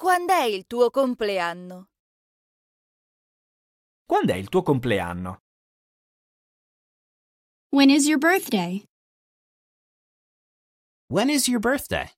Quando è il tuo compleanno? Quando è il tuo compleanno? When is your birthday? When is your birthday?